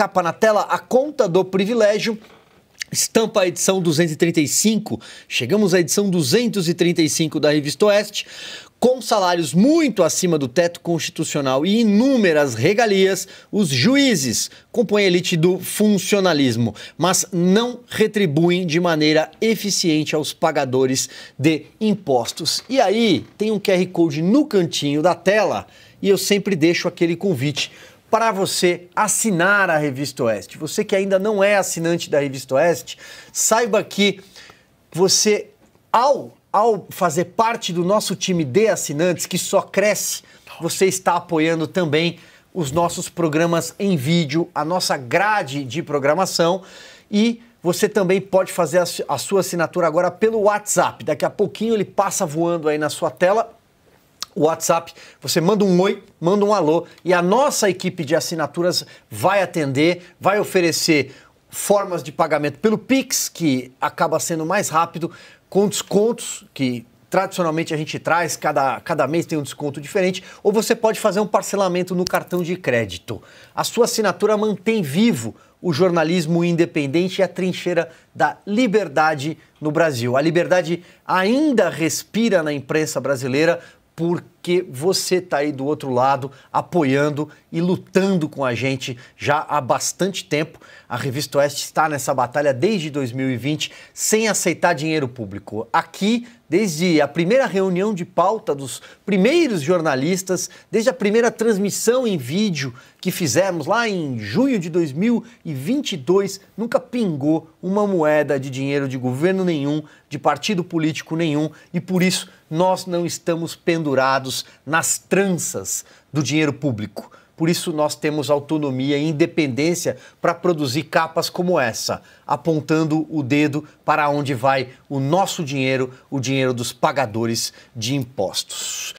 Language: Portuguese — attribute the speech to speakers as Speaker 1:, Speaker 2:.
Speaker 1: capa na tela, a conta do privilégio. Estampa a edição 235. Chegamos à edição 235 da Revista Oeste, com salários muito acima do teto constitucional e inúmeras regalias, os juízes compõem a elite do funcionalismo, mas não retribuem de maneira eficiente aos pagadores de impostos. E aí tem um QR Code no cantinho da tela e eu sempre deixo aquele convite para você assinar a Revista Oeste. Você que ainda não é assinante da Revista Oeste, saiba que você, ao, ao fazer parte do nosso time de assinantes, que só cresce, você está apoiando também os nossos programas em vídeo, a nossa grade de programação e você também pode fazer a sua assinatura agora pelo WhatsApp. Daqui a pouquinho ele passa voando aí na sua tela o WhatsApp, você manda um oi, manda um alô e a nossa equipe de assinaturas vai atender, vai oferecer formas de pagamento pelo Pix, que acaba sendo mais rápido, com descontos que tradicionalmente a gente traz, cada, cada mês tem um desconto diferente, ou você pode fazer um parcelamento no cartão de crédito. A sua assinatura mantém vivo o jornalismo independente e a trincheira da liberdade no Brasil. A liberdade ainda respira na imprensa brasileira, porque que você está aí do outro lado apoiando e lutando com a gente já há bastante tempo. A Revista Oeste está nessa batalha desde 2020 sem aceitar dinheiro público. Aqui, desde a primeira reunião de pauta dos primeiros jornalistas, desde a primeira transmissão em vídeo que fizemos lá em junho de 2022, nunca pingou uma moeda de dinheiro de governo nenhum, de partido político nenhum, e por isso nós não estamos pendurados nas tranças do dinheiro público. Por isso, nós temos autonomia e independência para produzir capas como essa, apontando o dedo para onde vai o nosso dinheiro, o dinheiro dos pagadores de impostos.